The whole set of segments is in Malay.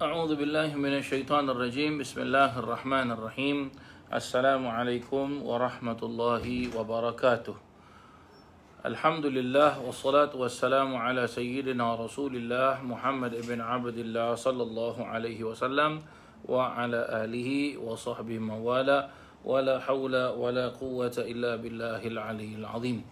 أعوذ بالله من الشيطان الرجيم بسم الله الرحمن الرحيم السلام عليكم ورحمة الله وبركاته الحمد لله والصلاة والسلام على سيدنا رسول الله محمد بن عبد الله صلى الله عليه وسلم وعلى آله وصحبه موالا ولا حول ولا قوة إلا بالله العلي العظيم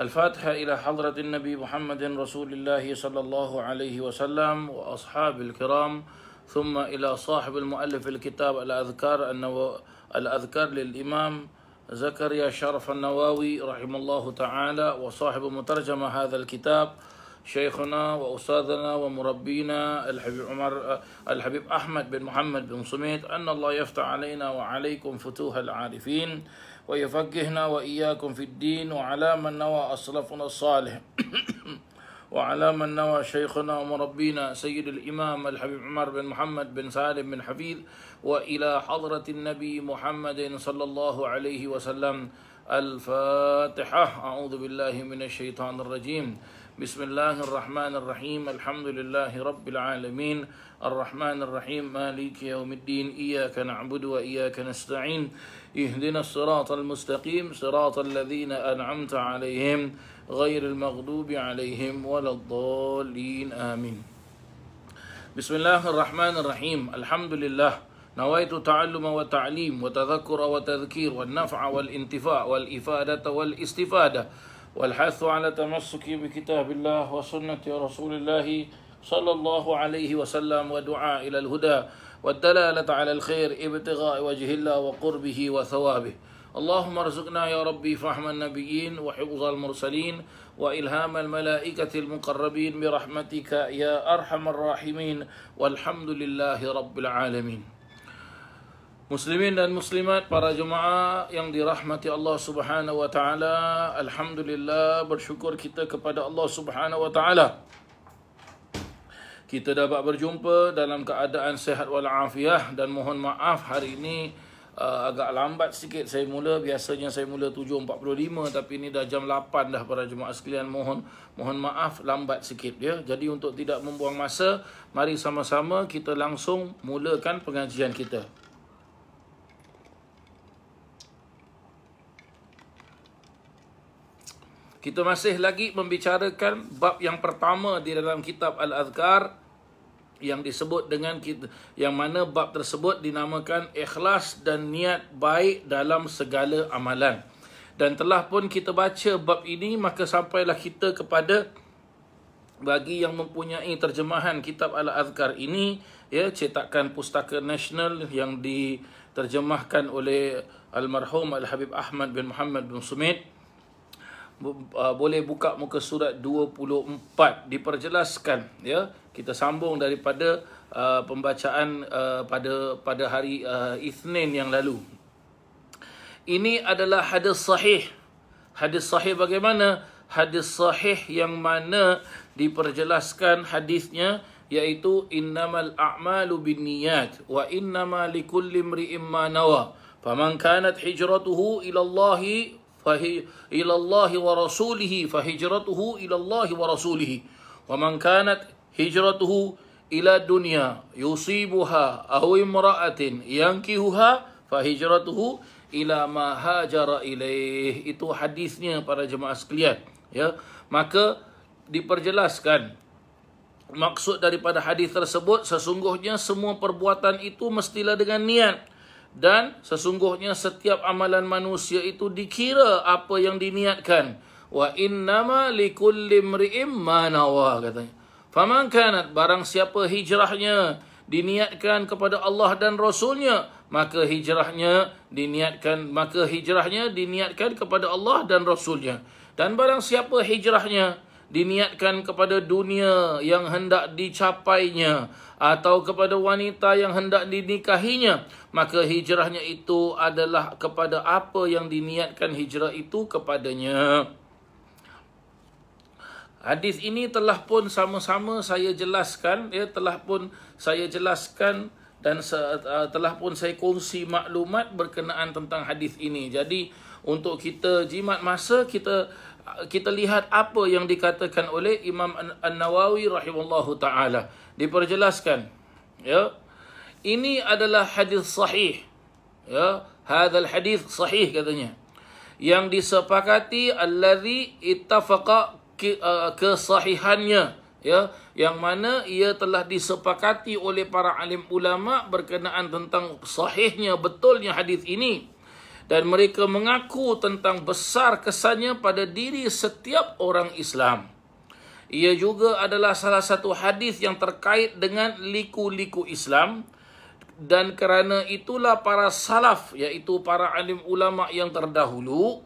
الفاتحة إلى حضرة النبي محمد رسول الله صلى الله عليه وسلم وأصحاب الكرام ثم إلى صاحب المؤلف الكتاب الأذكار النو... الأذكار للإمام زكريا شرف النواوي رحمه الله تعالى وصاحب مترجم هذا الكتاب شيخنا وأستاذنا ومربينا الحبيب عمر الحبيب أحمد بن محمد بن صميت أن الله يفتح علينا وعليكم فتوح العارفين ويفقهنا وإياكم في الدين وعلى من نوى أصلفنا الصالح وعلى من نوى شيخنا ومربينا سيد الإمام الحبيب عمر بن محمد بن سالم بن حفيظ وإلى حضرة النبي محمد صلى الله عليه وسلم الفاتحة أعوذ بالله من الشيطان الرجيم بسم الله الرحمن الرحيم الحمد لله رب العالمين الرحمن الرحيم مالك يوم الدين إياك نعبد وإياك نستعين اهدنا الصراط المستقيم صراط الذين أنعمت عليهم غير المغضوب عليهم ولا الضالين آمين بسم الله الرحمن الرحيم الحمد لله نويت تعلم وتعليم وتذكر وتذكير والنفع والانتفاع والإفادة والاستفادة والحث على تمسك بكتاب الله وسنة رسول الله صلى الله عليه وسلم ودعاء إلى الهدى والدلالة على الخير ابتغاء وجه الله وقربه وثوابه اللهم ارزقنا يا ربي فهم النبيين وحفظ المرسلين وإلهام الملائكة المقربين برحمتك يا أرحم الراحمين والحمد لله رب العالمين Muslimin dan muslimat para jemaah yang dirahmati Allah Subhanahu wa taala, alhamdulillah bersyukur kita kepada Allah Subhanahu wa taala kita dapat berjumpa dalam keadaan sehat walafiah dan mohon maaf hari ini uh, agak lambat sikit saya mula biasanya saya mula 7.45 tapi ini dah jam 8 dah para jemaah sekalian mohon mohon maaf lambat sikit ya jadi untuk tidak membuang masa mari sama-sama kita langsung mulakan pengajian kita Kita masih lagi membicarakan bab yang pertama di dalam kitab Al-Azkar yang disebut dengan kita, yang mana bab tersebut dinamakan ikhlas dan niat baik dalam segala amalan. Dan telah pun kita baca bab ini, maka sampailah kita kepada bagi yang mempunyai terjemahan kitab Al-Azkar ini, ya, cetakan Pustaka Nasional yang diterjemahkan oleh Almarhum Al-Habib Ahmad bin Muhammad bin Sumit, uh, boleh buka muka surat 24 diperjelaskan ya kita sambung daripada uh, pembacaan uh, pada pada hari uh, Isnin yang lalu. Ini adalah hadis sahih. Hadis sahih bagaimana? Hadis sahih yang mana diperjelaskan hadisnya yaitu innamal a'malu binniyat wa innama likulli imri'in ma nawa. Faman kanat hijratuhu ila Allah fahi ila Allah wa rasulihi fa hijratuhu ila Allah wa rasulihi. Wa man kanat hijratuhu ila dunia, yusibuha aw imra'atin yankihuha fa hijratuhu ila ma hajara ilaih itu hadisnya para jemaah sekalian ya maka diperjelaskan maksud daripada hadis tersebut sesungguhnya semua perbuatan itu mestilah dengan niat dan sesungguhnya setiap amalan manusia itu dikira apa yang diniatkan wa innama likulli imri'im ma nawa katanya Famankan barang siapa hijrahnya diniatkan kepada Allah dan Rasulnya, maka hijrahnya diniatkan maka hijrahnya diniatkan kepada Allah dan Rasulnya. Dan barang siapa hijrahnya diniatkan kepada dunia yang hendak dicapainya atau kepada wanita yang hendak dinikahinya maka hijrahnya itu adalah kepada apa yang diniatkan hijrah itu kepadanya Hadis ini telah pun sama-sama saya jelaskan, ya telah pun saya jelaskan dan se- uh, telah pun saya kongsi maklumat berkenaan tentang hadis ini. Jadi untuk kita jimat masa kita uh, kita lihat apa yang dikatakan oleh Imam An-Nawawi rahimallahu taala. Diperjelaskan, ya. Ini adalah hadis sahih. Ya, hadal hadis sahih katanya. Yang disepakati allazi ittafaqa Eh, kesahihannya ya yang mana ia telah disepakati oleh para alim ulama berkenaan tentang sahihnya betulnya hadis ini dan mereka mengaku tentang besar kesannya pada diri setiap orang Islam ia juga adalah salah satu hadis yang terkait dengan liku-liku Islam dan kerana itulah para salaf iaitu para alim ulama yang terdahulu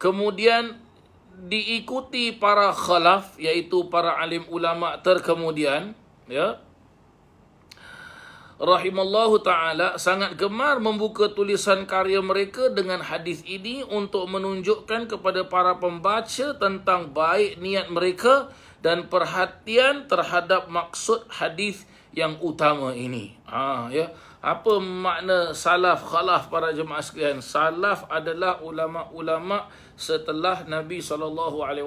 kemudian diikuti para khalaf yaitu para alim ulama terkemudian ya rahimallahu taala sangat gemar membuka tulisan karya mereka dengan hadis ini untuk menunjukkan kepada para pembaca tentang baik niat mereka dan perhatian terhadap maksud hadis yang utama ini ha ya apa makna salaf khalaf para jemaah sekalian salaf adalah ulama-ulama setelah Nabi saw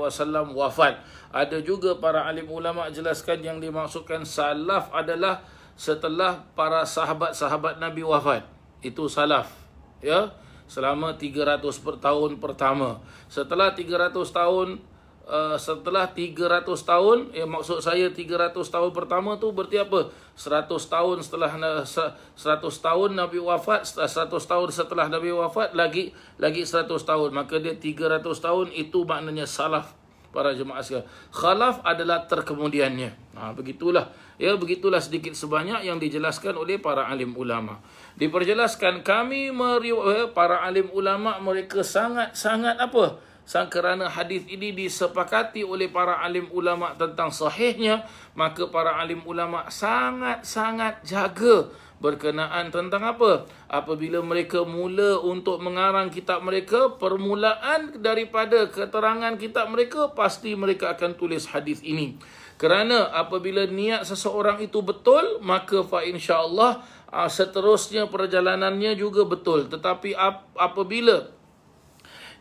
wafat. Ada juga para alim ulama jelaskan yang dimaksudkan salaf adalah setelah para sahabat-sahabat Nabi wafat. Itu salaf. Ya. Selama 300 tahun pertama. Setelah 300 tahun Eh, setelah 300 tahun ya maksud saya 300 tahun pertama tu berarti apa 100 tahun setelah 100 tahun Nabi wafat 100 tahun setelah Nabi wafat lagi lagi 100 tahun maka dia 300 tahun itu maknanya salaf para jemaah sekalian khalaf adalah terkemudiannya ha, begitulah ya begitulah sedikit sebanyak yang dijelaskan oleh para alim ulama diperjelaskan kami meriwayat eh, para alim ulama mereka sangat-sangat apa Sang kerana hadis ini disepakati oleh para alim ulama tentang sahihnya, maka para alim ulama sangat-sangat jaga berkenaan tentang apa? Apabila mereka mula untuk mengarang kitab mereka, permulaan daripada keterangan kitab mereka pasti mereka akan tulis hadis ini. Kerana apabila niat seseorang itu betul, maka fa insya-Allah ah, seterusnya perjalanannya juga betul. Tetapi apabila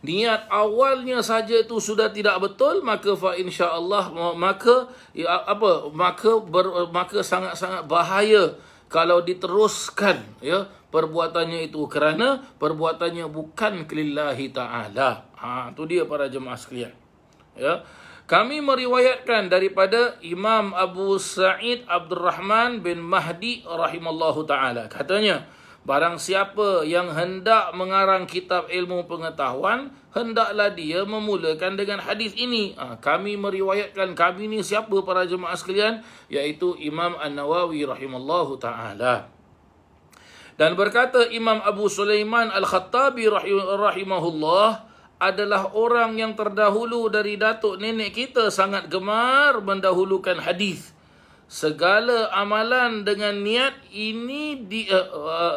niat awalnya saja itu sudah tidak betul maka fa insyaallah maka ya, apa maka ber, maka sangat-sangat bahaya kalau diteruskan ya perbuatannya itu kerana perbuatannya bukan kelillahi taala ha tu dia para jemaah sekalian ya kami meriwayatkan daripada Imam Abu Sa'id Abdul Rahman bin Mahdi rahimallahu taala katanya Barang siapa yang hendak mengarang kitab ilmu pengetahuan, hendaklah dia memulakan dengan hadis ini. Ha, kami meriwayatkan, kami ini siapa para jemaah sekalian? Iaitu Imam An-Nawawi rahimallahu ta'ala. Dan berkata Imam Abu Sulaiman Al-Khattabi rahimahullah, adalah orang yang terdahulu dari datuk nenek kita sangat gemar mendahulukan hadis segala amalan dengan niat ini di uh, uh,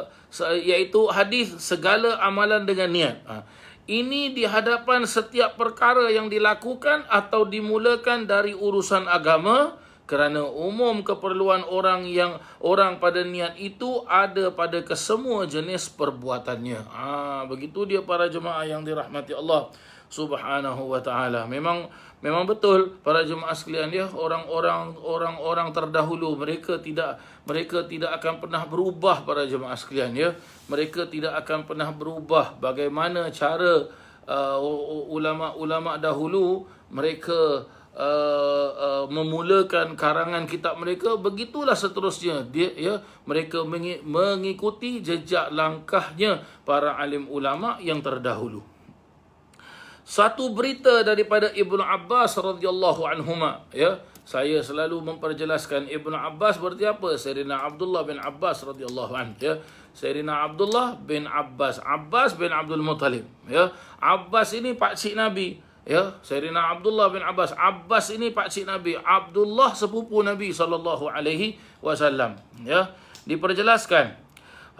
iaitu hadis segala amalan dengan niat. Uh, ini di hadapan setiap perkara yang dilakukan atau dimulakan dari urusan agama kerana umum keperluan orang yang orang pada niat itu ada pada kesemua jenis perbuatannya. Ah begitu dia para jemaah yang dirahmati Allah Subhanahu wa taala. Memang Memang betul para jemaah sekalian ya orang-orang orang-orang terdahulu mereka tidak mereka tidak akan pernah berubah para jemaah sekalian ya mereka tidak akan pernah berubah bagaimana cara uh, ulama-ulama dahulu mereka uh, uh, memulakan karangan kitab mereka begitulah seterusnya dia ya mereka mengikuti jejak langkahnya para alim ulama yang terdahulu satu berita daripada Ibnu Abbas radhiyallahu anhuma ya saya selalu memperjelaskan Ibnu Abbas berarti apa Sayyidina Abdullah bin Abbas radhiyallahu an ya Sayyidina Abdullah bin Abbas Abbas bin Abdul Muttalib ya Abbas ini pak cik Nabi ya Sayyidina Abdullah bin Abbas Abbas ini pak cik Nabi Abdullah sepupu Nabi sallallahu alaihi wasallam ya diperjelaskan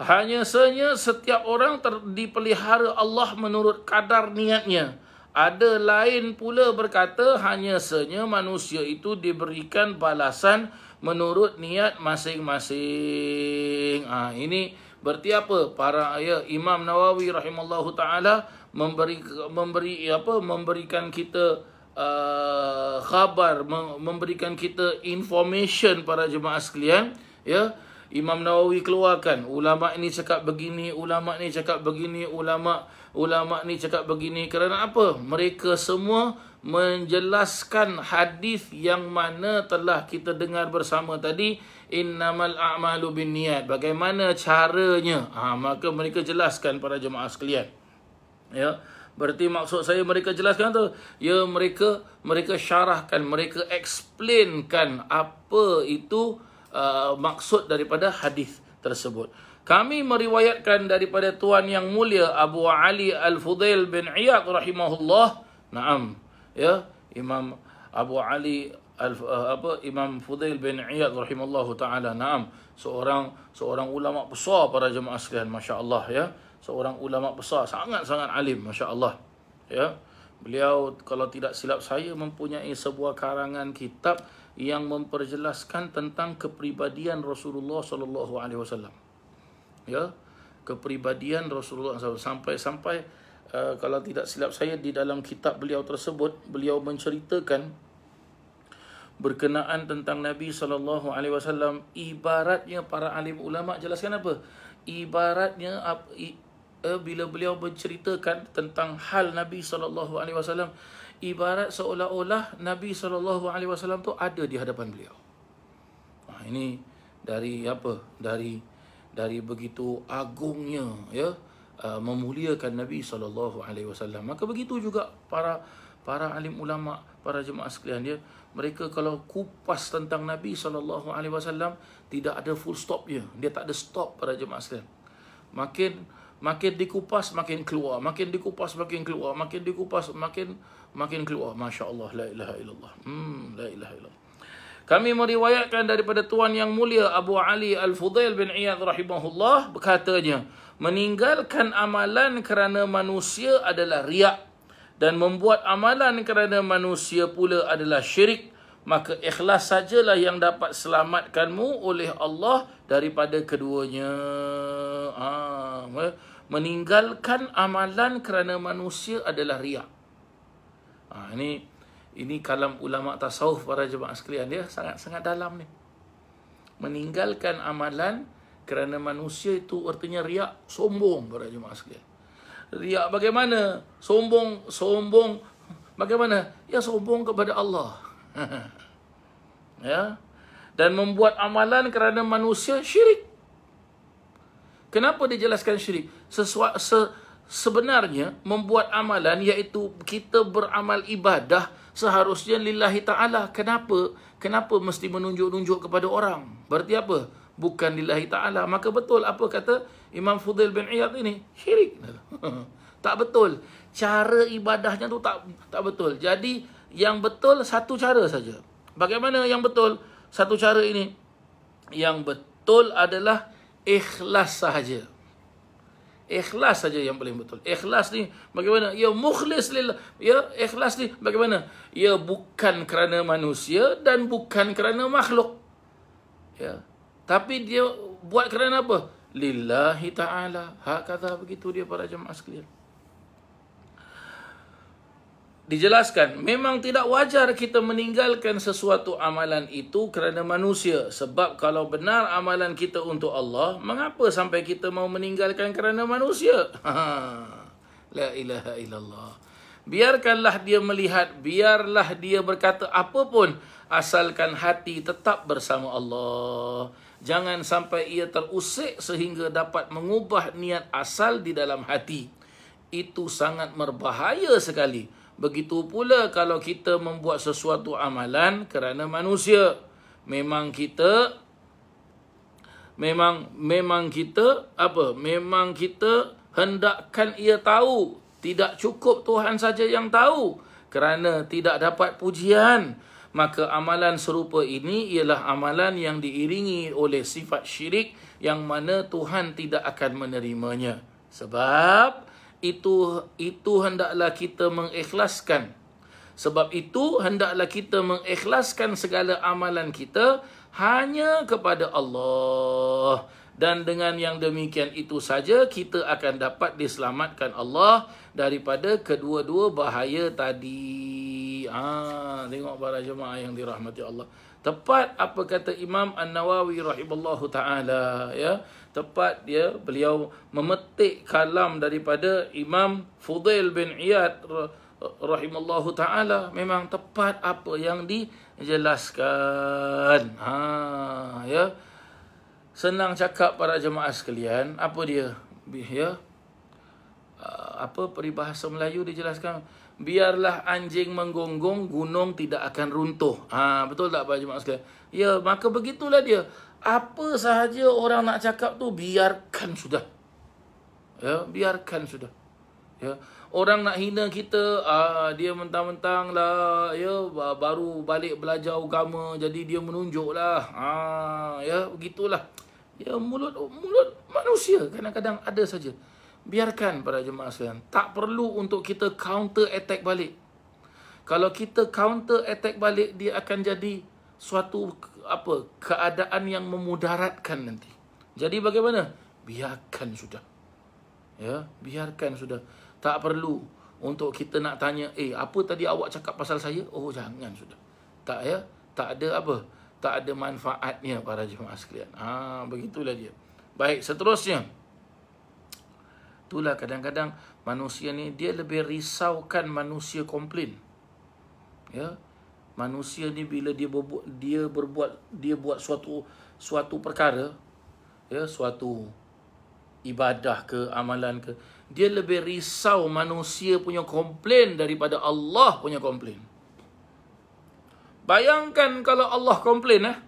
hanya senya setiap orang terdipelihara Allah menurut kadar niatnya. Ada lain pula berkata hanya senya manusia itu diberikan balasan menurut niat masing-masing. Ah ha, ini berarti apa? Para ya, Imam Nawawi rahimallahu taala memberi memberi apa? memberikan kita uh, khabar memberikan kita information para jemaah sekalian ya Imam Nawawi keluarkan ulama ini cakap begini ulama ini cakap begini ulama ulama ni cakap begini kerana apa? Mereka semua menjelaskan hadis yang mana telah kita dengar bersama tadi innamal a'malu binniat. Bagaimana caranya? ha, maka mereka jelaskan para jemaah sekalian. Ya. Berarti maksud saya mereka jelaskan tu. Ya mereka mereka syarahkan, mereka explainkan apa itu uh, maksud daripada hadis tersebut. Kami meriwayatkan daripada tuan yang mulia Abu Ali Al-Fudail bin Iyad rahimahullah. Naam. Ya, Imam Abu Ali Al eh, apa Imam Fudail bin Iyad rahimallahu taala. Naam. Seorang seorang ulama besar para jemaah sekalian masya-Allah ya. Seorang ulama besar sangat-sangat alim masya-Allah. Ya. Beliau kalau tidak silap saya mempunyai sebuah karangan kitab yang memperjelaskan tentang kepribadian Rasulullah sallallahu alaihi wasallam ya kepribadian Rasulullah SAW sampai sampai uh, kalau tidak silap saya di dalam kitab beliau tersebut beliau menceritakan berkenaan tentang Nabi sallallahu alaihi wasallam ibaratnya para alim ulama jelaskan apa ibaratnya uh, bila beliau berceritakan tentang hal Nabi sallallahu alaihi wasallam ibarat seolah-olah Nabi sallallahu alaihi wasallam tu ada di hadapan beliau. Ah, ini dari apa? Dari dari begitu agungnya ya uh, memuliakan Nabi sallallahu alaihi wasallam maka begitu juga para para alim ulama para jemaah sekalian ya mereka kalau kupas tentang Nabi sallallahu alaihi wasallam tidak ada full stop dia ya. dia tak ada stop para jemaah sekalian makin makin dikupas makin keluar makin dikupas makin keluar makin dikupas makin makin keluar masya-Allah la ilaha illallah hmm la ilaha illallah kami meriwayatkan daripada tuan yang mulia Abu Ali Al-Fudail bin Iyad rahimahullah berkatanya, meninggalkan amalan kerana manusia adalah riak dan membuat amalan kerana manusia pula adalah syirik, maka ikhlas sajalah yang dapat selamatkanmu oleh Allah daripada keduanya. Ha, ya. meninggalkan amalan kerana manusia adalah riak. Ha, ini ini kalam ulama tasawuf para jemaah sekalian dia sangat-sangat dalam ni. Meninggalkan amalan kerana manusia itu artinya riak sombong para jemaah sekalian. Riak bagaimana? Sombong, sombong bagaimana? Ya sombong kepada Allah. ya. Dan membuat amalan kerana manusia syirik. Kenapa dijelaskan syirik? Sesuatu se- sebenarnya membuat amalan iaitu kita beramal ibadah seharusnya lillahi ta'ala. Kenapa? Kenapa mesti menunjuk-nunjuk kepada orang? Berarti apa? Bukan lillahi ta'ala. Maka betul apa kata Imam Fudil bin Iyad ini? Syirik. tak betul. Cara ibadahnya tu tak tak betul. Jadi yang betul satu cara saja. Bagaimana yang betul satu cara ini? Yang betul adalah ikhlas sahaja ikhlas saja yang paling betul. Ikhlas ni bagaimana? Ya mukhlis lillah. Ya ikhlas ni bagaimana? Ya bukan kerana manusia dan bukan kerana makhluk. Ya. Tapi dia buat kerana apa? Lillahi ta'ala. Hak kata begitu dia para jemaah sekalian dijelaskan memang tidak wajar kita meninggalkan sesuatu amalan itu kerana manusia sebab kalau benar amalan kita untuk Allah mengapa sampai kita mau meninggalkan kerana manusia la ilaha illallah biarkanlah dia melihat biarlah dia berkata apapun, asalkan hati tetap bersama Allah jangan sampai ia terusik sehingga dapat mengubah niat asal di dalam hati itu sangat berbahaya sekali Begitu pula kalau kita membuat sesuatu amalan kerana manusia. Memang kita memang memang kita apa? Memang kita hendakkan ia tahu. Tidak cukup Tuhan saja yang tahu kerana tidak dapat pujian. Maka amalan serupa ini ialah amalan yang diiringi oleh sifat syirik yang mana Tuhan tidak akan menerimanya. Sebab itu itu hendaklah kita mengikhlaskan sebab itu hendaklah kita mengikhlaskan segala amalan kita hanya kepada Allah dan dengan yang demikian itu saja kita akan dapat diselamatkan Allah daripada kedua-dua bahaya tadi ah tengok para jemaah yang dirahmati Allah tepat apa kata Imam An-Nawawi rahimallahu taala ya tepat dia beliau memetik kalam daripada Imam Fudail bin Iyad rahimallahu taala memang tepat apa yang dijelaskan. Ha ya. Senang cakap para jemaah sekalian, apa dia? Ya. Ah, apa peribahasa Melayu dijelaskan? Biarlah anjing menggonggong, gunung tidak akan runtuh. Ha, betul tak para jemaah sekalian? Ya, maka begitulah dia apa sahaja orang nak cakap tu biarkan sudah. Ya, biarkan sudah. Ya. Orang nak hina kita, ah, dia mentang-mentang lah, ya, baru balik belajar agama, jadi dia menunjuk lah. Ah, ya, begitulah. Ya, mulut mulut manusia kadang-kadang ada saja. Biarkan para jemaah sekalian. Tak perlu untuk kita counter attack balik. Kalau kita counter attack balik, dia akan jadi suatu apa keadaan yang memudaratkan nanti. Jadi bagaimana? Biarkan sudah. Ya, biarkan sudah. Tak perlu untuk kita nak tanya, "Eh, apa tadi awak cakap pasal saya?" Oh, jangan sudah. Tak ya, tak ada apa. Tak ada manfaatnya para jemaah sekalian. Ha, begitulah dia. Baik, seterusnya. Itulah kadang-kadang manusia ni dia lebih risaukan manusia komplain. Ya, manusia ni bila dia berbuat dia berbuat dia buat suatu suatu perkara ya suatu ibadah ke amalan ke dia lebih risau manusia punya komplain daripada Allah punya komplain bayangkan kalau Allah komplain eh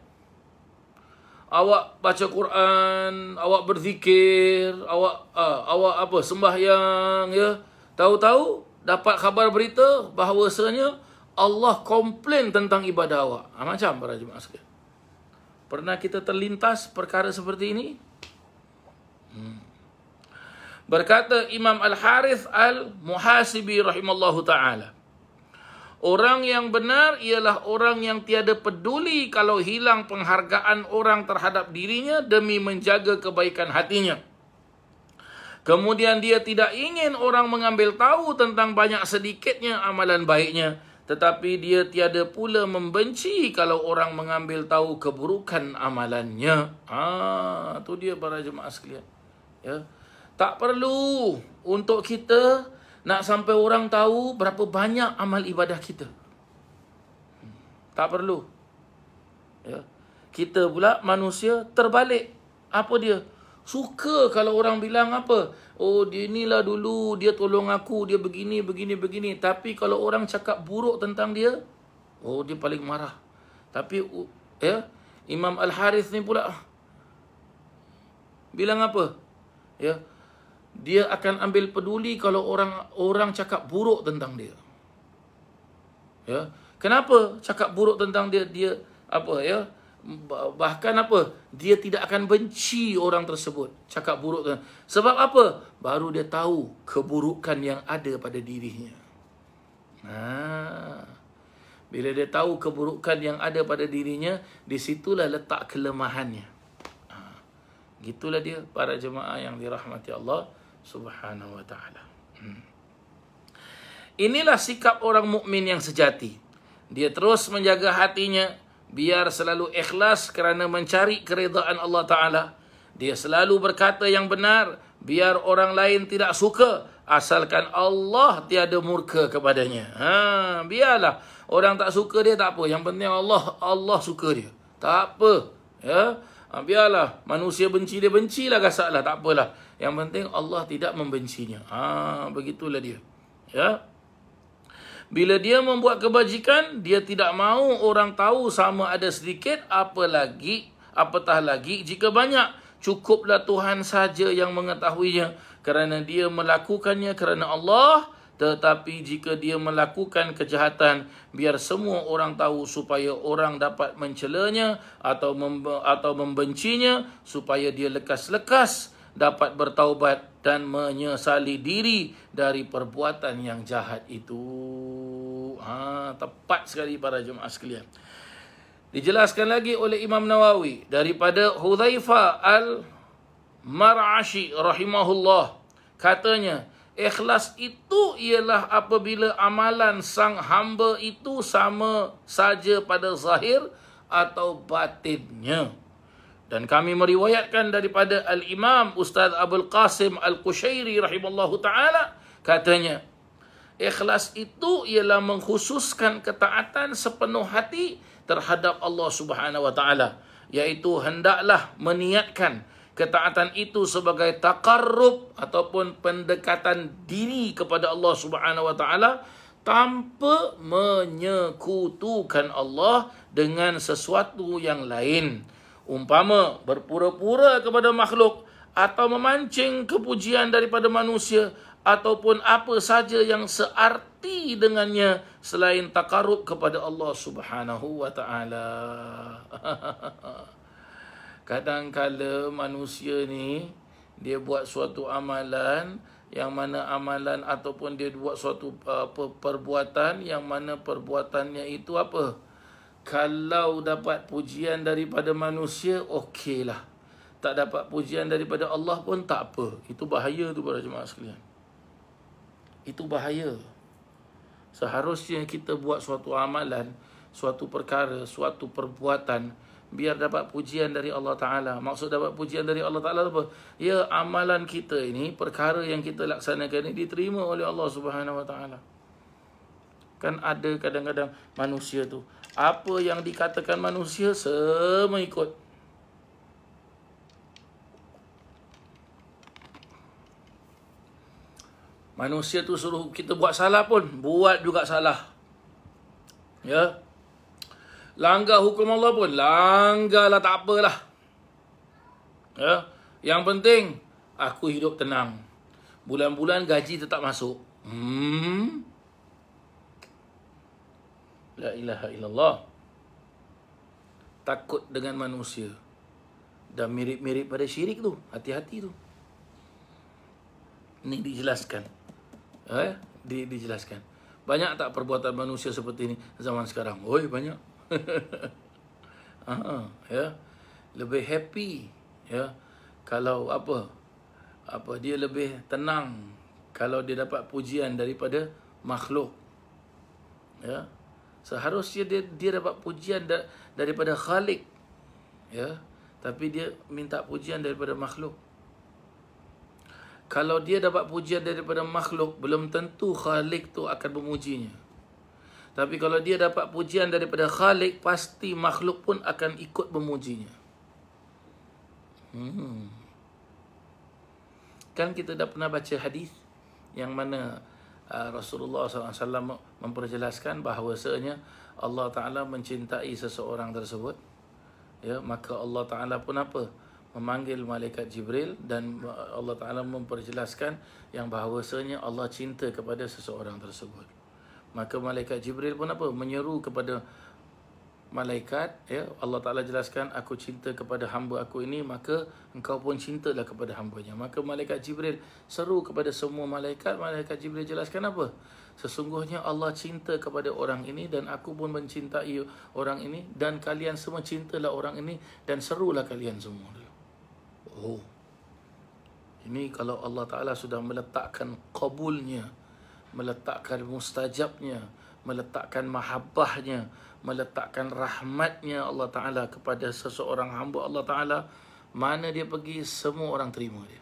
awak baca Quran awak berzikir awak uh, awak apa sembahyang ya tahu-tahu dapat khabar berita bahawasanya sebenarnya Allah komplain tentang ibadah awak. Ha, macam para jemaah sekalian. Pernah kita terlintas perkara seperti ini? Hmm. Berkata Imam Al-Harith Al-Muhasibi rahimallahu ta'ala. Orang yang benar ialah orang yang tiada peduli kalau hilang penghargaan orang terhadap dirinya demi menjaga kebaikan hatinya. Kemudian dia tidak ingin orang mengambil tahu tentang banyak sedikitnya amalan baiknya tetapi dia tiada pula membenci kalau orang mengambil tahu keburukan amalannya. Ah, tu dia para jemaah sekalian. Ya. Tak perlu untuk kita nak sampai orang tahu berapa banyak amal ibadah kita. Tak perlu. Ya. Kita pula manusia terbalik. Apa dia? Suka kalau orang bilang apa? Oh, dia inilah dulu dia tolong aku, dia begini, begini, begini. Tapi kalau orang cakap buruk tentang dia, oh dia paling marah. Tapi ya, Imam Al-Harith ni pula ah, bilang apa? Ya. Dia akan ambil peduli kalau orang orang cakap buruk tentang dia. Ya. Kenapa cakap buruk tentang dia? Dia apa ya? bahkan apa dia tidak akan benci orang tersebut cakap buruk tu sebab apa baru dia tahu keburukan yang ada pada dirinya ha bila dia tahu keburukan yang ada pada dirinya di situlah letak kelemahannya ha gitulah dia para jemaah yang dirahmati Allah subhanahu wa taala hmm. inilah sikap orang mukmin yang sejati dia terus menjaga hatinya biar selalu ikhlas kerana mencari keredaan Allah Ta'ala. Dia selalu berkata yang benar, biar orang lain tidak suka, asalkan Allah tiada murka kepadanya. Ha, biarlah, orang tak suka dia tak apa. Yang penting Allah, Allah suka dia. Tak apa. Ya? Ha, biarlah, manusia benci dia, bencilah kasatlah, tak apalah. Yang penting Allah tidak membencinya. Ha, begitulah dia. Ya? Bila dia membuat kebajikan, dia tidak mahu orang tahu sama ada sedikit, apa apalagi, apatah lagi jika banyak. Cukuplah Tuhan saja yang mengetahuinya kerana dia melakukannya kerana Allah. Tetapi jika dia melakukan kejahatan, biar semua orang tahu supaya orang dapat mencelanya atau atau membencinya supaya dia lekas-lekas dapat bertaubat dan menyesali diri dari perbuatan yang jahat itu. Ha, tepat sekali para jemaah sekalian. Dijelaskan lagi oleh Imam Nawawi daripada Hudhaifa al Marashi rahimahullah katanya ikhlas itu ialah apabila amalan sang hamba itu sama saja pada zahir atau batinnya dan kami meriwayatkan daripada al-Imam Ustaz Abdul Qasim Al-Qushairi rahimallahu taala katanya ikhlas itu ialah menghususkan ketaatan sepenuh hati terhadap Allah Subhanahu wa taala iaitu hendaklah meniatkan ketaatan itu sebagai taqarrub ataupun pendekatan diri kepada Allah Subhanahu wa taala tanpa menyekutukan Allah dengan sesuatu yang lain umpama berpura-pura kepada makhluk atau memancing kepujian daripada manusia ataupun apa saja yang searti dengannya selain takarub kepada Allah Subhanahu wa taala. Kadangkala manusia ni dia buat suatu amalan yang mana amalan ataupun dia buat suatu apa uh, perbuatan yang mana perbuatannya itu apa? Kalau dapat pujian daripada manusia, okeylah. Tak dapat pujian daripada Allah pun tak apa. Itu bahaya tu para jemaah sekalian. Itu bahaya. Seharusnya kita buat suatu amalan, suatu perkara, suatu perbuatan biar dapat pujian dari Allah Taala. Maksud dapat pujian dari Allah Taala apa? Ya amalan kita ini, perkara yang kita laksanakan ini diterima oleh Allah Subhanahu Wa Taala. Kan ada kadang-kadang manusia tu apa yang dikatakan manusia semua ikut. Manusia tu suruh kita buat salah pun, buat juga salah. Ya. Langgar hukum Allah pun, langgarlah tak apalah. Ya. Yang penting aku hidup tenang. Bulan-bulan gaji tetap masuk. Hmm. La ilaha illallah Takut dengan manusia Dan mirip-mirip pada syirik tu Hati-hati tu Ini dijelaskan eh? Di, dijelaskan Banyak tak perbuatan manusia seperti ini Zaman sekarang Oi banyak Aha, ya Lebih happy ya Kalau apa apa Dia lebih tenang Kalau dia dapat pujian daripada makhluk Ya, Seharusnya dia dia dapat pujian da, daripada Khalik. Ya. Tapi dia minta pujian daripada makhluk. Kalau dia dapat pujian daripada makhluk, belum tentu Khalik tu akan memujinya. Tapi kalau dia dapat pujian daripada Khalik, pasti makhluk pun akan ikut memujinya. Hmm. Kan kita dah pernah baca hadis yang mana Ah, Rasulullah SAW memperjelaskan bahawasanya Allah Ta'ala mencintai seseorang tersebut ya, maka Allah Ta'ala pun apa? memanggil Malaikat Jibril dan Allah Ta'ala memperjelaskan yang bahawasanya Allah cinta kepada seseorang tersebut maka Malaikat Jibril pun apa? menyeru kepada malaikat ya Allah Taala jelaskan aku cinta kepada hamba aku ini maka engkau pun cintalah kepada hambanya maka malaikat jibril seru kepada semua malaikat malaikat jibril jelaskan apa sesungguhnya Allah cinta kepada orang ini dan aku pun mencintai orang ini dan kalian semua cintalah orang ini dan serulah kalian semua oh ini kalau Allah Taala sudah meletakkan qabulnya meletakkan mustajabnya meletakkan mahabbahnya meletakkan rahmatnya Allah Ta'ala kepada seseorang hamba Allah Ta'ala mana dia pergi semua orang terima dia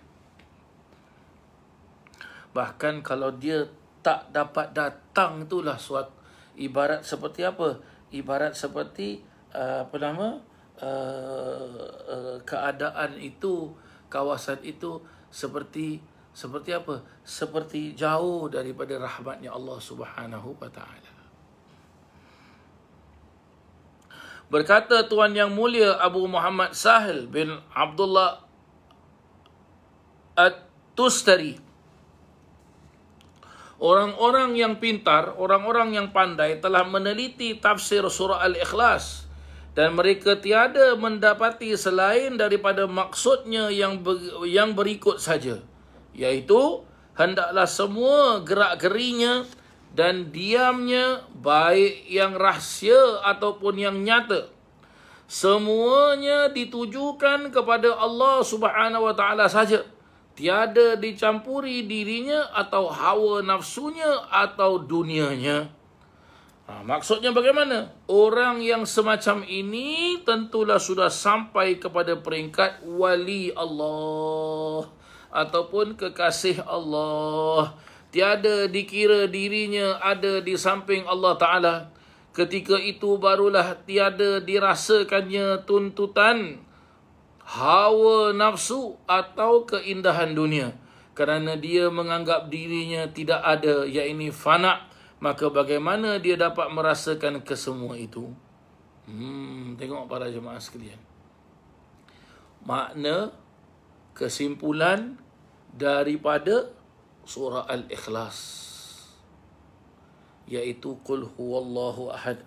bahkan kalau dia tak dapat datang itulah suatu ibarat seperti apa ibarat seperti eh, apa nama eh, eh, keadaan itu kawasan itu seperti seperti apa seperti jauh daripada rahmatnya Allah Subhanahu wa taala Berkata Tuan Yang Mulia Abu Muhammad Sahil bin Abdullah At-Tustari. Orang-orang yang pintar, orang-orang yang pandai telah meneliti tafsir surah Al-Ikhlas dan mereka tiada mendapati selain daripada maksudnya yang yang berikut saja iaitu hendaklah semua gerak-gerinya dan diamnya baik yang rahsia ataupun yang nyata semuanya ditujukan kepada Allah Subhanahu wa taala saja tiada dicampuri dirinya atau hawa nafsunya atau dunianya ha, maksudnya bagaimana orang yang semacam ini tentulah sudah sampai kepada peringkat wali Allah ataupun kekasih Allah tiada dikira dirinya ada di samping Allah Ta'ala, ketika itu barulah tiada dirasakannya tuntutan hawa nafsu atau keindahan dunia. Kerana dia menganggap dirinya tidak ada, iaitu fana, maka bagaimana dia dapat merasakan kesemua itu? Hmm, tengok para jemaah sekalian. Makna kesimpulan daripada surah Al-Ikhlas yaitu qul huwallahu ahad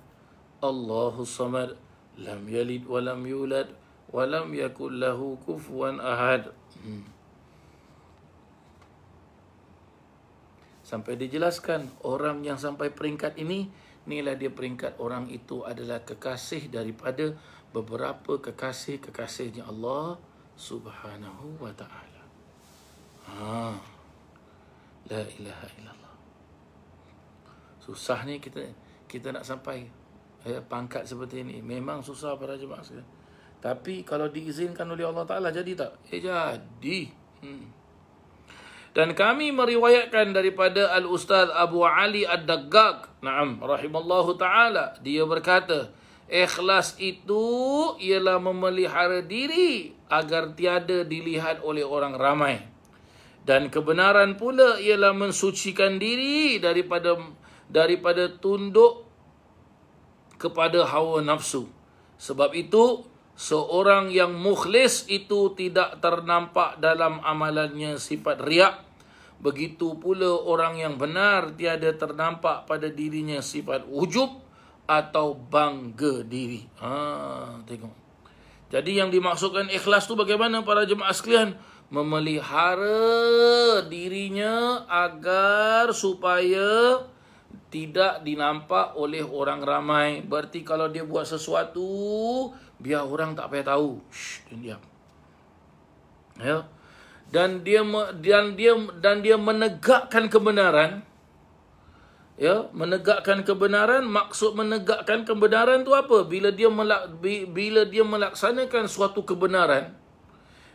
Allahu samad lam yalid wa lam yulad wa lam yakul lahu kufuwan ahad hmm. sampai dijelaskan orang yang sampai peringkat ini nilai dia peringkat orang itu adalah kekasih daripada beberapa kekasih-kekasihnya Allah Subhanahu wa taala ha ah. La ilaha illallah. Susah ni kita kita nak sampai eh, pangkat seperti ini. Memang susah para jemaah sekalian. Tapi kalau diizinkan oleh Allah Ta'ala jadi tak? Eh jadi. Hmm. Dan kami meriwayatkan daripada Al-Ustaz Abu Ali Ad-Daggag. Naam. Rahimallahu Ta'ala. Dia berkata. Ikhlas itu ialah memelihara diri agar tiada dilihat oleh orang ramai dan kebenaran pula ialah mensucikan diri daripada daripada tunduk kepada hawa nafsu sebab itu seorang yang mukhlis itu tidak ternampak dalam amalannya sifat riak begitu pula orang yang benar tiada ternampak pada dirinya sifat ujub atau bangga diri ha tengok jadi yang dimaksudkan ikhlas tu bagaimana para jemaah sekalian memelihara dirinya agar supaya tidak dinampak oleh orang ramai. Berarti kalau dia buat sesuatu, biar orang tak payah tahu. Shh, dia Ya. Dan dia dan dia dan dia menegakkan kebenaran. Ya, menegakkan kebenaran, maksud menegakkan kebenaran tu apa? Bila dia melak, bila dia melaksanakan suatu kebenaran,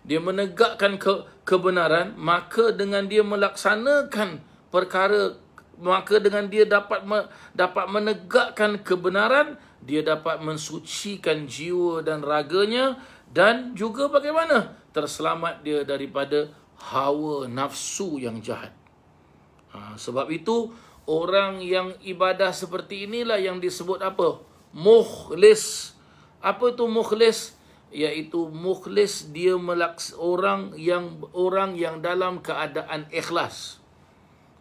dia menegakkan ke, kebenaran maka dengan dia melaksanakan perkara maka dengan dia dapat me, dapat menegakkan kebenaran dia dapat mensucikan jiwa dan raganya dan juga bagaimana terselamat dia daripada hawa nafsu yang jahat ha, sebab itu orang yang ibadah seperti inilah yang disebut apa mukhlis apa itu mukhlis yaitu mukhlis dia melaks orang yang orang yang dalam keadaan ikhlas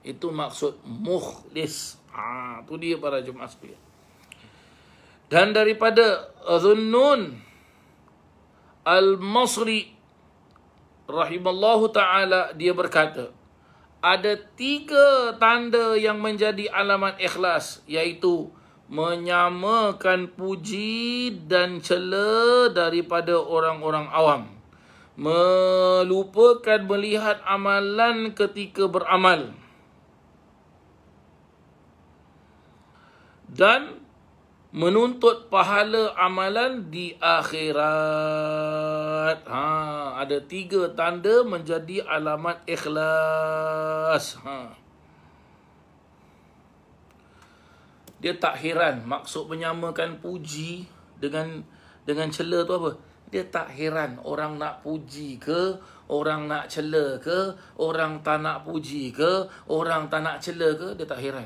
itu maksud mukhlis ah tu dia para jemaah sekalian dan daripada zunnun al-masri rahimallahu taala dia berkata ada tiga tanda yang menjadi alamat ikhlas yaitu menyamakan puji dan cela daripada orang-orang awam melupakan melihat amalan ketika beramal dan menuntut pahala amalan di akhirat. Ha, ada tiga tanda menjadi alamat ikhlas. Ha. dia tak heran, maksud menyamakan puji dengan dengan cela tu apa dia tak heran orang nak puji ke orang nak cela ke orang tak nak puji ke orang tak nak cela ke dia tak heran.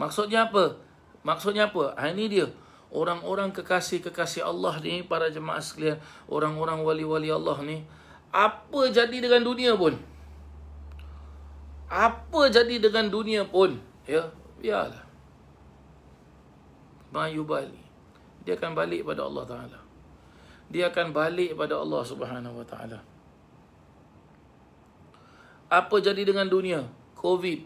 maksudnya apa maksudnya apa ha, ini dia orang-orang kekasih-kekasih Allah ni para jemaah sekalian orang-orang wali-wali Allah ni apa jadi dengan dunia pun apa jadi dengan dunia pun ya biarlah mayubali dia akan balik pada Allah taala dia akan balik pada Allah subhanahu wa taala apa jadi dengan dunia covid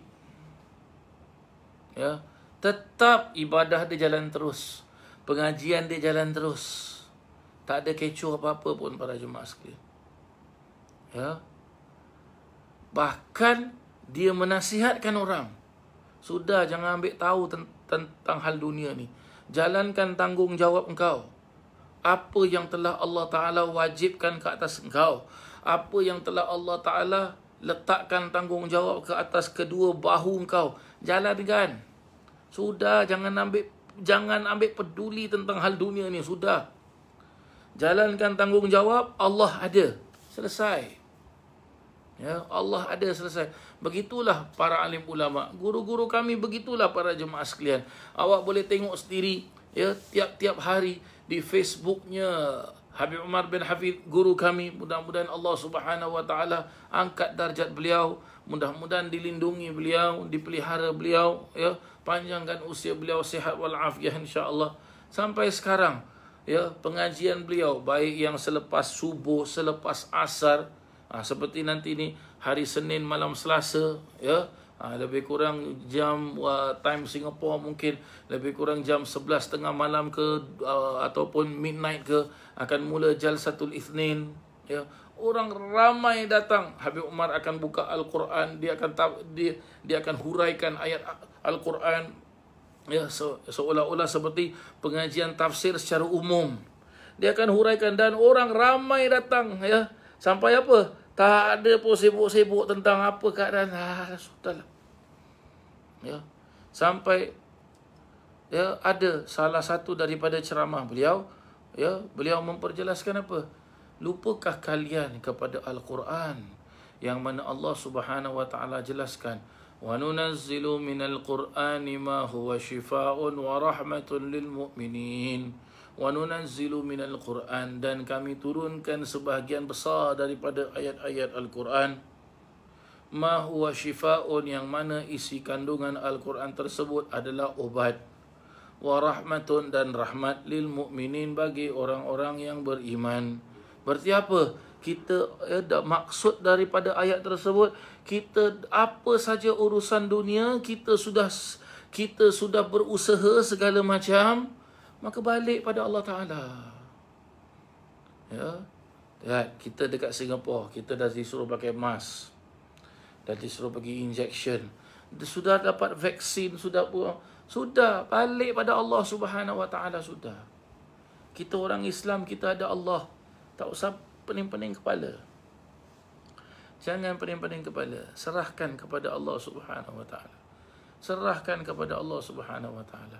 ya tetap ibadah dia jalan terus pengajian dia jalan terus tak ada kecoh apa-apa pun para jemaah sekalian ya bahkan dia menasihatkan orang sudah jangan ambil tahu tentang hal dunia ni jalankan tanggungjawab engkau. Apa yang telah Allah Ta'ala wajibkan ke atas engkau. Apa yang telah Allah Ta'ala letakkan tanggungjawab ke atas kedua bahu engkau. Jalankan. Sudah, jangan ambil jangan ambil peduli tentang hal dunia ni. Sudah. Jalankan tanggungjawab, Allah ada. Selesai. Selesai. Ya, Allah ada selesai. Begitulah para alim ulama. Guru-guru kami begitulah para jemaah sekalian. Awak boleh tengok sendiri ya tiap-tiap hari di Facebooknya Habib Umar bin Hafid guru kami mudah-mudahan Allah Subhanahu wa taala angkat darjat beliau mudah-mudahan dilindungi beliau dipelihara beliau ya panjangkan usia beliau sihat wal insya Allah sampai sekarang ya pengajian beliau baik yang selepas subuh selepas asar ha, seperti nanti ni hari Senin malam Selasa ya ha, lebih kurang jam uh, time Singapore mungkin lebih kurang jam 11.30 malam ke uh, ataupun midnight ke akan mula Jalsatul Isnin ya orang ramai datang Habib Umar akan buka Al-Quran dia akan dia, dia akan huraikan ayat Al-Quran ya so, seolah-olah seperti pengajian tafsir secara umum dia akan huraikan dan orang ramai datang ya sampai apa tak ada pun sibuk-sibuk tentang apa keadaan. Ah, sudahlah. Ya. Sampai ya ada salah satu daripada ceramah beliau, ya, beliau memperjelaskan apa? Lupakah kalian kepada Al-Quran yang mana Allah Subhanahu wa taala jelaskan wa nunazzilu minal qur'ani ma huwa shifaa'un wa rahmatun lil mu'minin. وَنُنَزِّلُ مِنَ Quran Dan kami turunkan sebahagian besar daripada ayat-ayat Al-Quran مَا هُوَ شِفَاءٌ Yang mana isi kandungan Al-Quran tersebut adalah ubat وَرَحْمَةٌ Dan rahmat لِلْمُؤْمِنِينَ Bagi orang-orang yang beriman Berarti apa? kita ada eh, maksud daripada ayat tersebut kita apa saja urusan dunia kita sudah kita sudah berusaha segala macam maka balik pada Allah Ta'ala. Ya. Lihat, kita dekat Singapura, kita dah disuruh pakai mask. Dah disuruh pergi injection. Sudah dapat vaksin, sudah buang. Sudah, balik pada Allah Subhanahu Wa Ta'ala sudah. Kita orang Islam, kita ada Allah. Tak usah pening-pening kepala. Jangan pening-pening kepala. Serahkan kepada Allah Subhanahu Wa Ta'ala. Serahkan kepada Allah Subhanahu Wa Ta'ala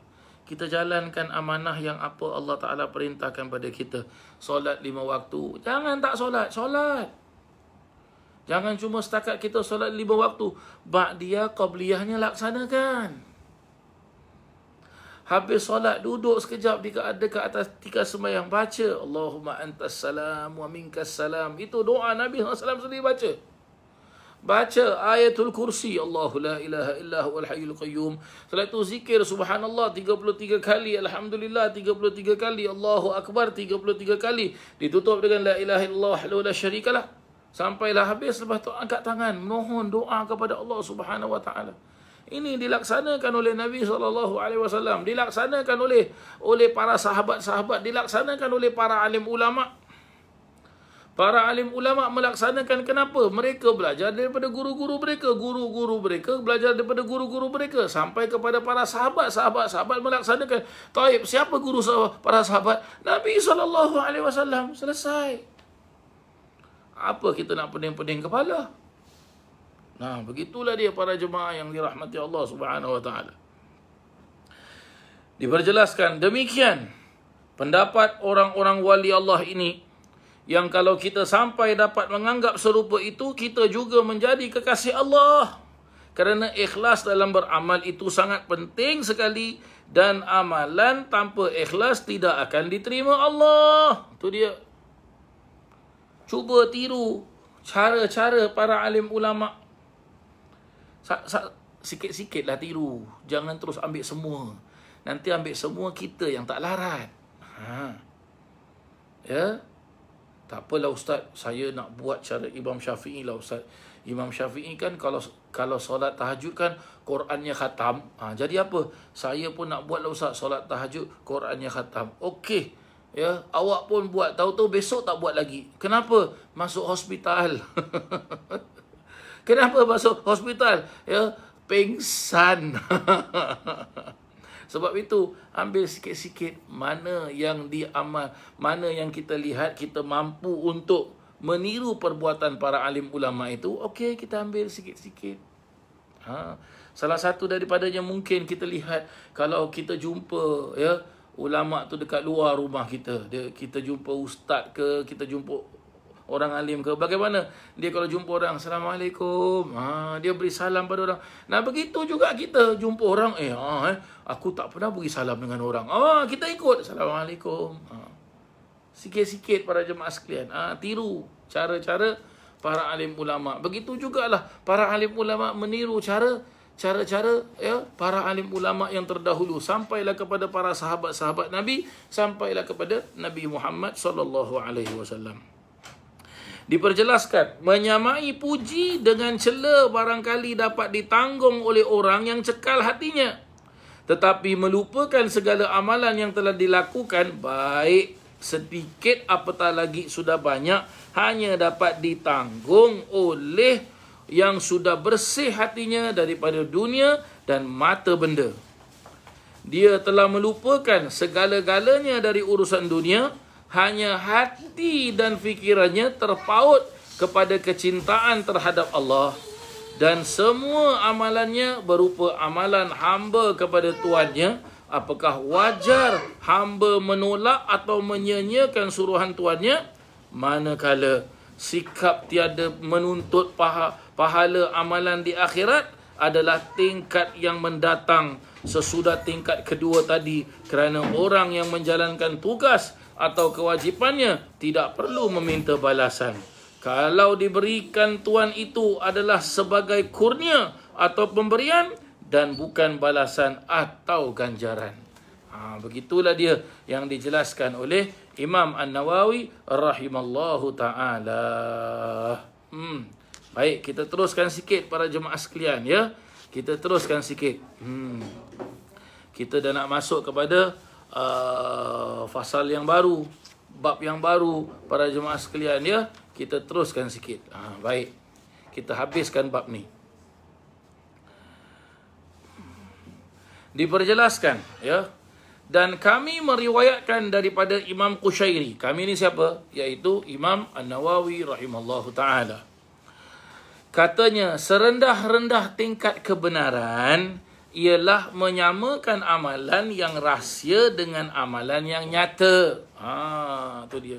kita jalankan amanah yang apa Allah Ta'ala perintahkan pada kita. Solat lima waktu. Jangan tak solat. Solat. Jangan cuma setakat kita solat lima waktu. Ba'diyah qabliyahnya laksanakan. Habis solat duduk sekejap jika ada ke atas tika sembahyang baca Allahumma antas salam wa minkas salam itu doa Nabi sallallahu alaihi wasallam sendiri baca. Baca ayatul kursi Allahu la ilaha illa huwal hayyul qayyum. Setelah itu zikir subhanallah 33 kali, alhamdulillah 33 kali, Allahu akbar 33 kali. Ditutup dengan la ilaha illallah wa syarikalah. Sampailah habis lepas tu angkat tangan mohon doa kepada Allah Subhanahu wa taala. Ini dilaksanakan oleh Nabi sallallahu alaihi wasallam, dilaksanakan oleh oleh para sahabat-sahabat, dilaksanakan oleh para alim ulama. Para alim ulama melaksanakan kenapa? Mereka belajar daripada guru-guru mereka. Guru-guru mereka belajar daripada guru-guru mereka. Sampai kepada para sahabat-sahabat. Sahabat melaksanakan. Taib, siapa guru sahabat? para sahabat? Nabi SAW. Selesai. Apa kita nak pening-pening kepala? Nah, begitulah dia para jemaah yang dirahmati Allah Subhanahu Wa Diperjelaskan demikian pendapat orang-orang wali Allah ini yang kalau kita sampai dapat menganggap serupa itu kita juga menjadi kekasih Allah kerana ikhlas dalam beramal itu sangat penting sekali dan amalan tanpa ikhlas tidak akan diterima Allah tu dia cuba tiru cara-cara para alim ulama sikit sikit lah tiru jangan terus ambil semua nanti ambil semua kita yang tak larat ha ya tak apalah ustaz, saya nak buat cara Imam Syafi'i lah ustaz. Imam Syafi'i kan kalau kalau solat tahajud kan Qurannya khatam. Ha, jadi apa? Saya pun nak buat lah ustaz solat tahajud Qurannya khatam. Okey. Ya, awak pun buat tahu-tahu besok tak buat lagi. Kenapa? Masuk hospital. Kenapa masuk hospital? Ya, pingsan. Sebab itu ambil sikit-sikit mana yang diamal, mana yang kita lihat kita mampu untuk meniru perbuatan para alim ulama itu, okey kita ambil sikit-sikit. Ha. Salah satu daripadanya mungkin kita lihat kalau kita jumpa ya ulama tu dekat luar rumah kita, dia kita jumpa ustaz ke, kita jumpa orang alim ke bagaimana dia kalau jumpa orang assalamualaikum ha dia beri salam pada orang nah begitu juga kita jumpa orang eh ha eh aku tak pernah beri salam dengan orang ah kita ikut assalamualaikum ha sikit-sikit para jemaah sekalian ha tiru cara-cara para alim ulama begitu jugalah para alim ulama meniru cara cara-cara ya para alim ulama yang terdahulu sampailah kepada para sahabat-sahabat Nabi sampailah kepada Nabi Muhammad sallallahu alaihi wasallam Diperjelaskan, menyamai puji dengan cela barangkali dapat ditanggung oleh orang yang cekal hatinya. Tetapi melupakan segala amalan yang telah dilakukan, baik sedikit apatah lagi sudah banyak, hanya dapat ditanggung oleh yang sudah bersih hatinya daripada dunia dan mata benda. Dia telah melupakan segala-galanya dari urusan dunia, hanya hati dan fikirannya terpaut kepada kecintaan terhadap Allah dan semua amalannya berupa amalan hamba kepada tuannya apakah wajar hamba menolak atau menyenyakan suruhan tuannya manakala sikap tiada menuntut paha, pahala amalan di akhirat adalah tingkat yang mendatang sesudah tingkat kedua tadi kerana orang yang menjalankan tugas atau kewajipannya tidak perlu meminta balasan. Kalau diberikan tuan itu adalah sebagai kurnia atau pemberian dan bukan balasan atau ganjaran. Ha, begitulah dia yang dijelaskan oleh Imam An-Nawawi rahimallahu taala. Hmm. Baik, kita teruskan sikit para jemaah sekalian ya. Kita teruskan sikit. Hmm. Kita dah nak masuk kepada uh, fasal yang baru, bab yang baru para jemaah sekalian ya. Kita teruskan sikit. Ha, baik. Kita habiskan bab ni. Diperjelaskan ya. Dan kami meriwayatkan daripada Imam Qushairi. Kami ni siapa? Iaitu Imam An-Nawawi rahimallahu taala. Katanya serendah-rendah tingkat kebenaran, ialah menyamakan amalan yang rahsia dengan amalan yang nyata. Ha, tu dia.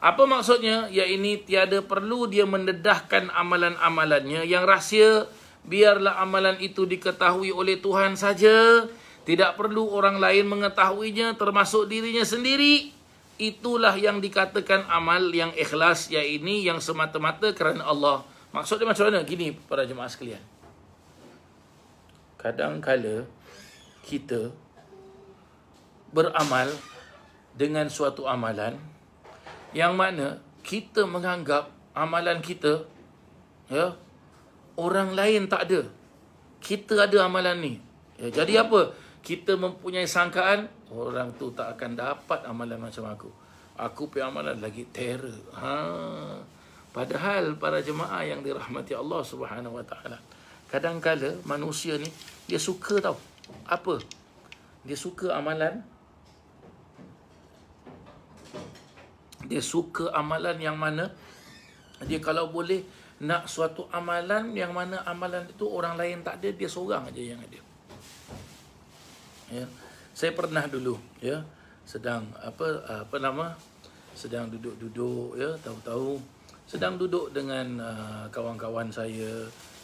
Apa maksudnya? Ya ini tiada perlu dia mendedahkan amalan-amalannya yang rahsia. Biarlah amalan itu diketahui oleh Tuhan saja. Tidak perlu orang lain mengetahuinya termasuk dirinya sendiri. Itulah yang dikatakan amal yang ikhlas. Ya ini yang semata-mata kerana Allah. Maksudnya macam mana? Gini para jemaah sekalian kadang kadangkala kita beramal dengan suatu amalan yang mana kita menganggap amalan kita ya orang lain tak ada kita ada amalan ni ya, jadi apa kita mempunyai sangkaan orang tu tak akan dapat amalan macam aku aku punya amalan lagi terror ha padahal para jemaah yang dirahmati Allah Subhanahu wa taala kadangkala manusia ni dia suka tau apa dia suka amalan dia suka amalan yang mana dia kalau boleh nak suatu amalan yang mana amalan itu orang lain tak ada dia seorang aja yang ada ya saya pernah dulu ya sedang apa apa nama sedang duduk-duduk ya tahu-tahu sedang duduk dengan uh, kawan-kawan saya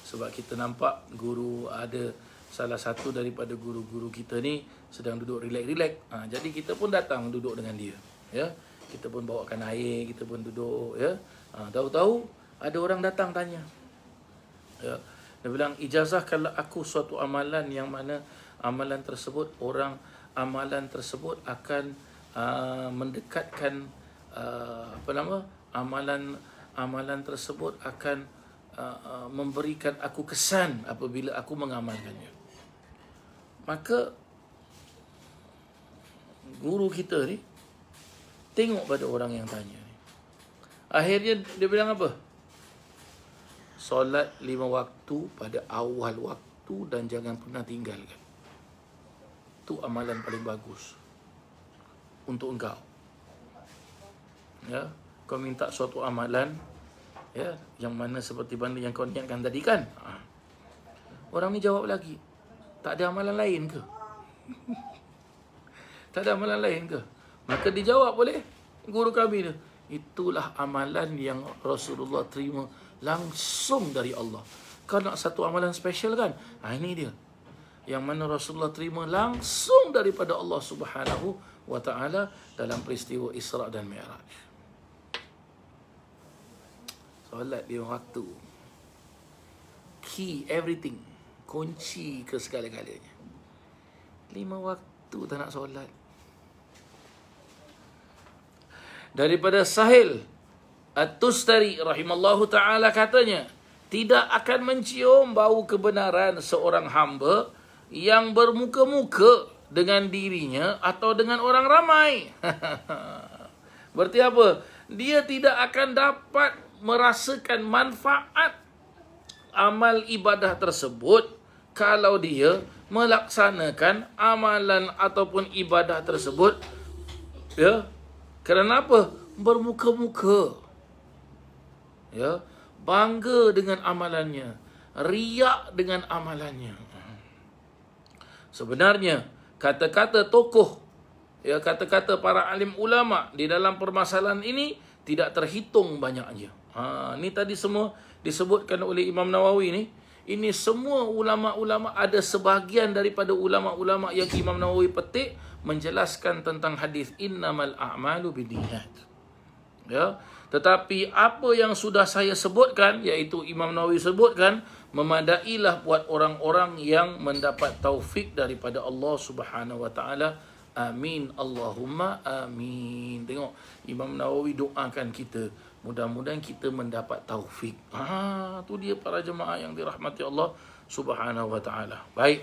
sebab kita nampak guru ada salah satu daripada guru-guru kita ni sedang duduk relax-relax. Ha, jadi kita pun datang duduk dengan dia. Ya. Kita pun bawakan air, kita pun duduk ya. Ha, tahu-tahu ada orang datang tanya. Ya. Dia bilang ijazah kalau aku suatu amalan yang mana amalan tersebut orang amalan tersebut akan uh, mendekatkan uh, apa nama amalan amalan tersebut akan Uh, uh, memberikan aku kesan apabila aku mengamalkannya. Maka guru kita ni tengok pada orang yang tanya Akhirnya dia bilang apa? Solat lima waktu pada awal waktu dan jangan pernah tinggalkan. Itu amalan paling bagus untuk engkau. Ya, kau minta suatu amalan ya yang mana seperti mana yang kau niatkan tadi kan ha. orang ni jawab lagi tak ada amalan lain ke tak ada amalan lain ke maka dijawab boleh guru kami tu itulah amalan yang Rasulullah terima langsung dari Allah kau nak satu amalan special kan ha, ini dia yang mana Rasulullah terima langsung daripada Allah Subhanahu wa taala dalam peristiwa Isra dan Mi'raj. Solat lima waktu Key everything Kunci ke segala-galanya Lima waktu tak nak solat Daripada sahil At-Tustari rahimallahu ta'ala katanya Tidak akan mencium bau kebenaran seorang hamba Yang bermuka-muka dengan dirinya atau dengan orang ramai Berarti apa? Dia tidak akan dapat merasakan manfaat amal ibadah tersebut kalau dia melaksanakan amalan ataupun ibadah tersebut ya kerana apa bermuka-muka ya bangga dengan amalannya riak dengan amalannya sebenarnya kata-kata tokoh ya kata-kata para alim ulama di dalam permasalahan ini tidak terhitung banyaknya Ha, ni tadi semua disebutkan oleh Imam Nawawi ni. Ini semua ulama-ulama ada sebahagian daripada ulama-ulama yang Imam Nawawi petik menjelaskan tentang hadis innamal a'malu binniyat. Ya. Tetapi apa yang sudah saya sebutkan iaitu Imam Nawawi sebutkan memadailah buat orang-orang yang mendapat taufik daripada Allah Subhanahu wa taala. Amin. Allahumma amin. Tengok Imam Nawawi doakan kita. Mudah-mudahan kita mendapat taufik. Ha, tu dia para jemaah yang dirahmati Allah Subhanahu wa taala. Baik.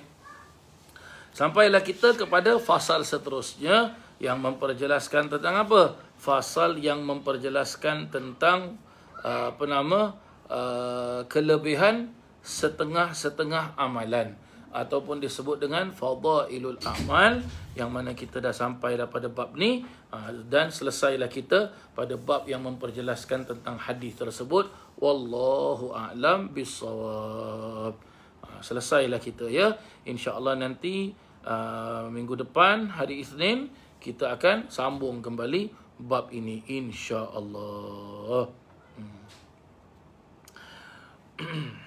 Sampailah kita kepada fasal seterusnya yang memperjelaskan tentang apa? Fasal yang memperjelaskan tentang uh, apa nama uh, kelebihan setengah-setengah amalan ataupun disebut dengan fadailul amal yang mana kita dah sampai daripada bab ni Ah, dan selesailah kita pada bab yang memperjelaskan tentang hadis tersebut wallahu a'lam bissawab ah, selesailah kita ya insyaallah nanti ah, minggu depan hari Isnin kita akan sambung kembali bab ini insyaallah hmm.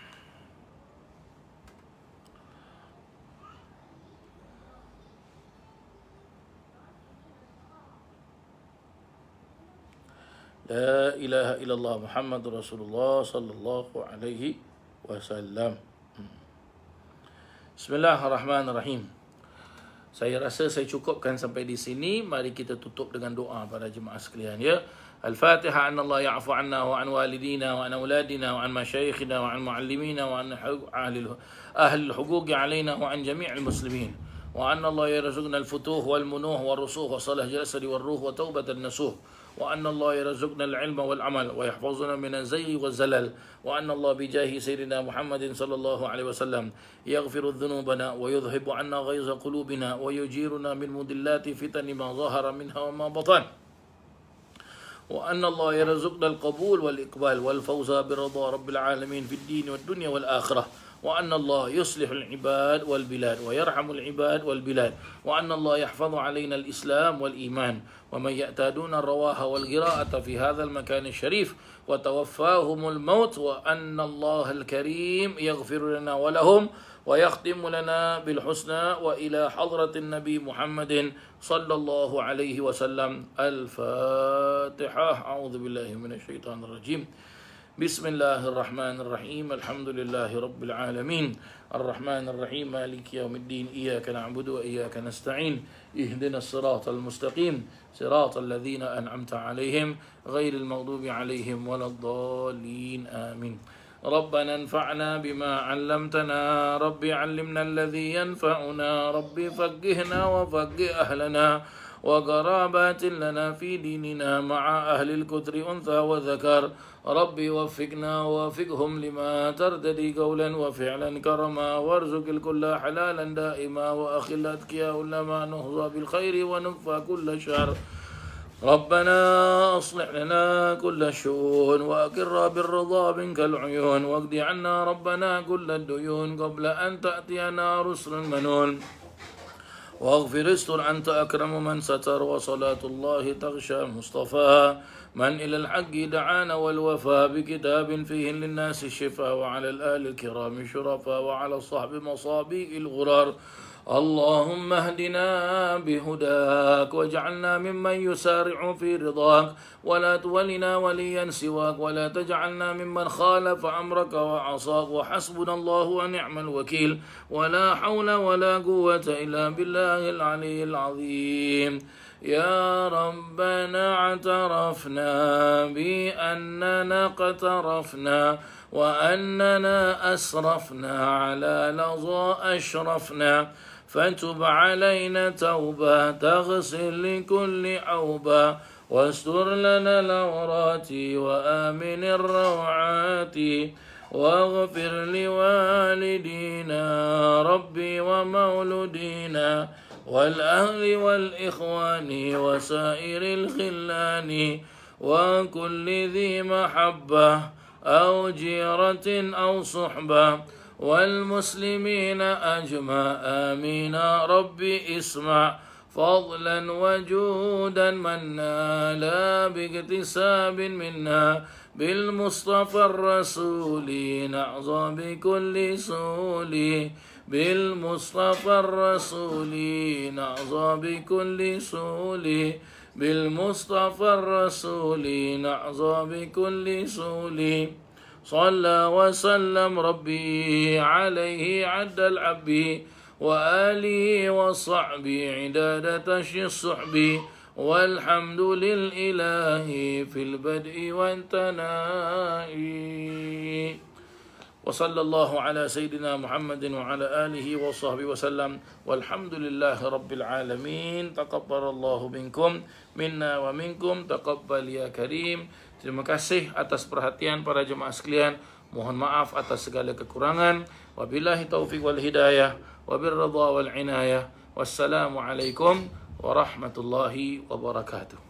لا إله إلا الله محمد رسول الله صلى الله عليه وسلم بسم الله الرحمن الرحيم Saya rasa saya cukupkan sampai di sini. Mari kita tutup dengan doa pada jemaah sekalian ya. Al-Fatiha an Allah ya'fu anna wa an walidina wa an auladina wa an mashayikhina wa an muallimina wa an ahli ahli hukuki alaina wa an jami'il muslimin. Wa anna Allah yarzuqna al-futuh wal-munuh wa rusuh wa salih jasadi wal-ruh wa taubat al-nasuh. وأن الله يرزقنا العلم والعمل ويحفظنا من الزي والزلل وأن الله بجاه سيدنا محمد صلى الله عليه وسلم يغفر ذنوبنا ويذهب عنا غيظ قلوبنا ويجيرنا من مدلات فتن ما ظهر منها وما بطن وأن الله يرزقنا القبول والإقبال والفوز برضا رب العالمين في الدين والدنيا والآخرة وأن الله يصلح العباد والبلاد ويرحم العباد والبلاد وأن الله يحفظ علينا الإسلام والإيمان ومن يأتادون الرواه والقراءة في هذا المكان الشريف وتوفاهم الموت وأن الله الكريم يغفر لنا ولهم ويختم لنا بالحسنى وإلى حضرة النبي محمد صلى الله عليه وسلم الفاتحة أعوذ بالله من الشيطان الرجيم بسم الله الرحمن الرحيم الحمد لله رب العالمين الرحمن الرحيم مالك يوم الدين إياك نعبد وإياك نستعين اهدنا الصراط المستقيم صراط الذين أنعمت عليهم غير المغضوب عليهم ولا الضالين آمين ربنا انفعنا بما علمتنا رب علمنا الذي ينفعنا رب فقهنا وفقه أهلنا وقرابات لنا في ديننا مع أهل الكتر أنثى وذكر ربي وفقنا ووفقهم لما ترتدي قولا وفعلا كرما وارزق الكل حلالا دائما وأخل أتقياء لما نهضى بالخير ونفى كل شر ربنا أصلح لنا كل الشؤون وأقر بالرضا منك العيون واقض عنا ربنا كل الديون قبل أن تأتينا رسل المنون واغفر استر أنت أكرم من ستر وصلاة الله تغشى مصطفى من إلى الحق دعانا والوفاء بكتاب فيه للناس الشفاء وعلى الآل الكرام شرفا وعلى الصحب مصابي الغرار اللهم اهدنا بهداك واجعلنا ممن يسارع في رضاك ولا تولنا وليا سواك ولا تجعلنا ممن خالف امرك وعصاك وحسبنا الله ونعم الوكيل ولا حول ولا قوه الا بالله العلي العظيم يا ربنا اعترفنا بأننا اقترفنا وأننا أسرفنا على لظى أشرفنا فتب علينا توبة تغسل لكل عوبة واستر لنا العورات وآمن الروعات واغفر لوالدينا ربي ومولودينا والأهل والإخوان وسائر الخلان وكل ذي محبة أو جيرة أو صحبة والمسلمين أجمع آمين ربي اسمع فضلا وجودا من لا باكتساب منا بالمصطفى الرسول نعظى بكل سول بالمصطفى الرسول نعظى بكل سول بالمصطفى الرسول نعظى بكل سول صلى وسلم ربي عليه عد العب وآله وصحبه عدادة الصحب والحمد للإله في البدء والتناء وصلى الله على سيدنا محمد وعلى آله وصحبه وسلم والحمد لله رب العالمين تقبل الله منكم منا ومنكم تقبل يا كريم Terima kasih atas perhatian para jemaah sekalian. Mohon maaf atas segala kekurangan. Wabillahi taufiq wal hidayah. Wabirradha wal inayah. Wassalamualaikum warahmatullahi wabarakatuh.